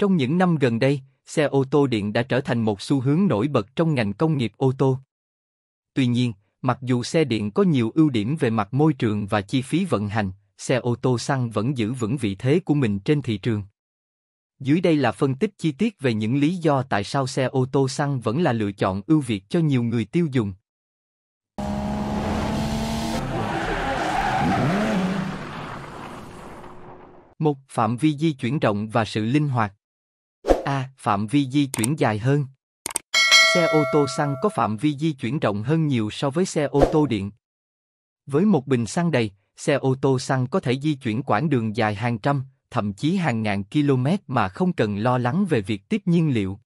Trong những năm gần đây, xe ô tô điện đã trở thành một xu hướng nổi bật trong ngành công nghiệp ô tô. Tuy nhiên, mặc dù xe điện có nhiều ưu điểm về mặt môi trường và chi phí vận hành, xe ô tô xăng vẫn giữ vững vị thế của mình trên thị trường. Dưới đây là phân tích chi tiết về những lý do tại sao xe ô tô xăng vẫn là lựa chọn ưu việt cho nhiều người tiêu dùng. Một phạm vi di chuyển rộng và sự linh hoạt a. phạm vi di chuyển dài hơn. Xe ô tô xăng có phạm vi di chuyển rộng hơn nhiều so với xe ô tô điện. Với một bình xăng đầy, xe ô tô xăng có thể di chuyển quãng đường dài hàng trăm, thậm chí hàng ngàn km mà không cần lo lắng về việc tiếp nhiên liệu.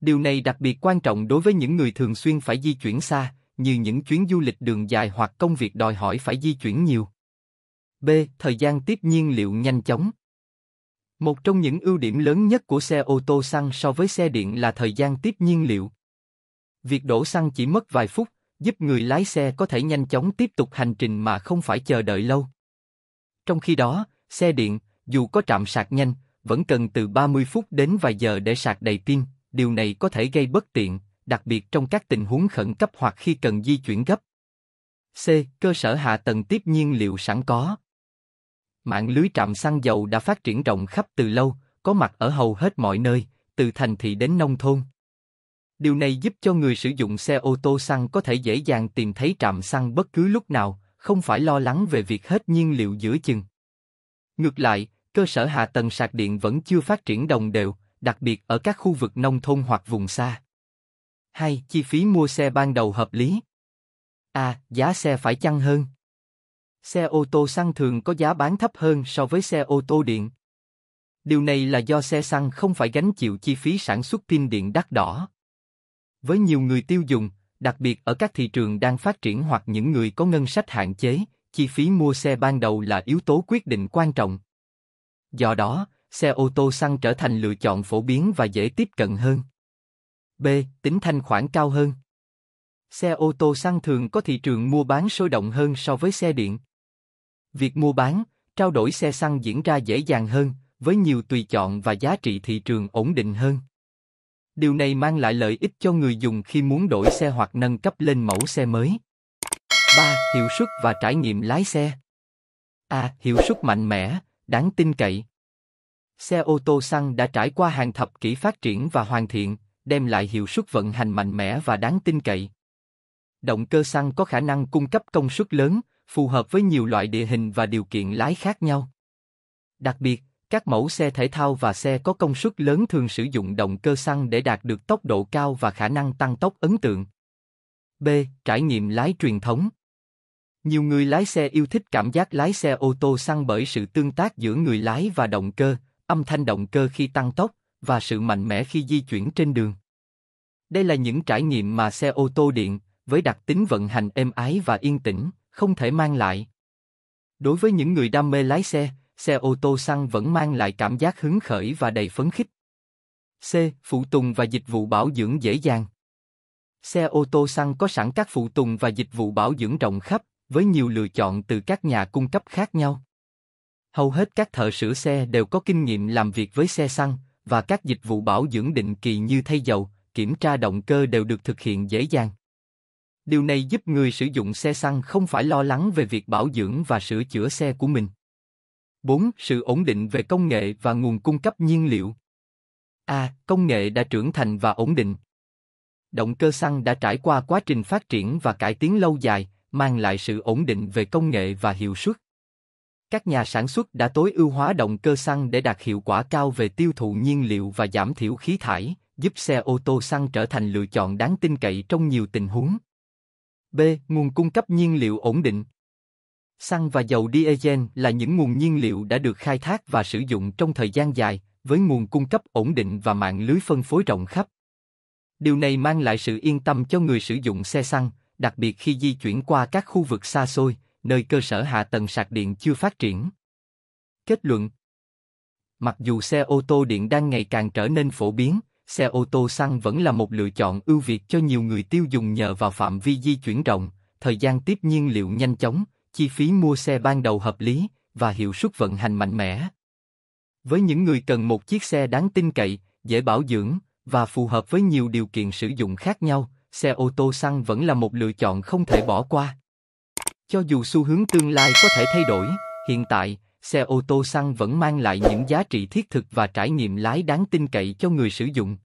Điều này đặc biệt quan trọng đối với những người thường xuyên phải di chuyển xa, như những chuyến du lịch đường dài hoặc công việc đòi hỏi phải di chuyển nhiều. B. Thời gian tiếp nhiên liệu nhanh chóng. Một trong những ưu điểm lớn nhất của xe ô tô xăng so với xe điện là thời gian tiếp nhiên liệu. Việc đổ xăng chỉ mất vài phút, giúp người lái xe có thể nhanh chóng tiếp tục hành trình mà không phải chờ đợi lâu. Trong khi đó, xe điện, dù có trạm sạc nhanh, vẫn cần từ 30 phút đến vài giờ để sạc đầy pin, điều này có thể gây bất tiện, đặc biệt trong các tình huống khẩn cấp hoặc khi cần di chuyển gấp. C. Cơ sở hạ tầng tiếp nhiên liệu sẵn có Mạng lưới trạm xăng dầu đã phát triển rộng khắp từ lâu, có mặt ở hầu hết mọi nơi, từ thành thị đến nông thôn. Điều này giúp cho người sử dụng xe ô tô xăng có thể dễ dàng tìm thấy trạm xăng bất cứ lúc nào, không phải lo lắng về việc hết nhiên liệu giữa chừng. Ngược lại, cơ sở hạ tầng sạc điện vẫn chưa phát triển đồng đều, đặc biệt ở các khu vực nông thôn hoặc vùng xa. 2. Chi phí mua xe ban đầu hợp lý. A. À, giá xe phải chăng hơn? Xe ô tô xăng thường có giá bán thấp hơn so với xe ô tô điện. Điều này là do xe xăng không phải gánh chịu chi phí sản xuất pin điện đắt đỏ. Với nhiều người tiêu dùng, đặc biệt ở các thị trường đang phát triển hoặc những người có ngân sách hạn chế, chi phí mua xe ban đầu là yếu tố quyết định quan trọng. Do đó, xe ô tô xăng trở thành lựa chọn phổ biến và dễ tiếp cận hơn. B. Tính thanh khoản cao hơn. Xe ô tô xăng thường có thị trường mua bán sôi động hơn so với xe điện. Việc mua bán, trao đổi xe xăng diễn ra dễ dàng hơn, với nhiều tùy chọn và giá trị thị trường ổn định hơn. Điều này mang lại lợi ích cho người dùng khi muốn đổi xe hoặc nâng cấp lên mẫu xe mới. 3. Hiệu suất và trải nghiệm lái xe. A. À, hiệu suất mạnh mẽ, đáng tin cậy. Xe ô tô xăng đã trải qua hàng thập kỷ phát triển và hoàn thiện, đem lại hiệu suất vận hành mạnh mẽ và đáng tin cậy. Động cơ xăng có khả năng cung cấp công suất lớn, phù hợp với nhiều loại địa hình và điều kiện lái khác nhau. Đặc biệt, các mẫu xe thể thao và xe có công suất lớn thường sử dụng động cơ xăng để đạt được tốc độ cao và khả năng tăng tốc ấn tượng. B. Trải nghiệm lái truyền thống Nhiều người lái xe yêu thích cảm giác lái xe ô tô xăng bởi sự tương tác giữa người lái và động cơ, âm thanh động cơ khi tăng tốc và sự mạnh mẽ khi di chuyển trên đường. Đây là những trải nghiệm mà xe ô tô điện, với đặc tính vận hành êm ái và yên tĩnh, không thể mang lại. Đối với những người đam mê lái xe, xe ô tô xăng vẫn mang lại cảm giác hứng khởi và đầy phấn khích. C. Phụ tùng và dịch vụ bảo dưỡng dễ dàng. Xe ô tô xăng có sẵn các phụ tùng và dịch vụ bảo dưỡng rộng khắp, với nhiều lựa chọn từ các nhà cung cấp khác nhau. Hầu hết các thợ sửa xe đều có kinh nghiệm làm việc với xe xăng và các dịch vụ bảo dưỡng định kỳ như thay dầu, kiểm tra động cơ đều được thực hiện dễ dàng. Điều này giúp người sử dụng xe xăng không phải lo lắng về việc bảo dưỡng và sửa chữa xe của mình. 4. Sự ổn định về công nghệ và nguồn cung cấp nhiên liệu. A. À, công nghệ đã trưởng thành và ổn định. Động cơ xăng đã trải qua quá trình phát triển và cải tiến lâu dài, mang lại sự ổn định về công nghệ và hiệu suất. Các nhà sản xuất đã tối ưu hóa động cơ xăng để đạt hiệu quả cao về tiêu thụ nhiên liệu và giảm thiểu khí thải, giúp xe ô tô xăng trở thành lựa chọn đáng tin cậy trong nhiều tình huống. B. Nguồn cung cấp nhiên liệu ổn định. Xăng và dầu diesel là những nguồn nhiên liệu đã được khai thác và sử dụng trong thời gian dài, với nguồn cung cấp ổn định và mạng lưới phân phối rộng khắp. Điều này mang lại sự yên tâm cho người sử dụng xe xăng, đặc biệt khi di chuyển qua các khu vực xa xôi, nơi cơ sở hạ tầng sạc điện chưa phát triển. Kết luận Mặc dù xe ô tô điện đang ngày càng trở nên phổ biến, xe ô tô xăng vẫn là một lựa chọn ưu việt cho nhiều người tiêu dùng nhờ vào phạm vi di chuyển rộng, thời gian tiếp nhiên liệu nhanh chóng, chi phí mua xe ban đầu hợp lý và hiệu suất vận hành mạnh mẽ. Với những người cần một chiếc xe đáng tin cậy, dễ bảo dưỡng và phù hợp với nhiều điều kiện sử dụng khác nhau, xe ô tô xăng vẫn là một lựa chọn không thể bỏ qua. Cho dù xu hướng tương lai có thể thay đổi, hiện tại xe ô tô xăng vẫn mang lại những giá trị thiết thực và trải nghiệm lái đáng tin cậy cho người sử dụng.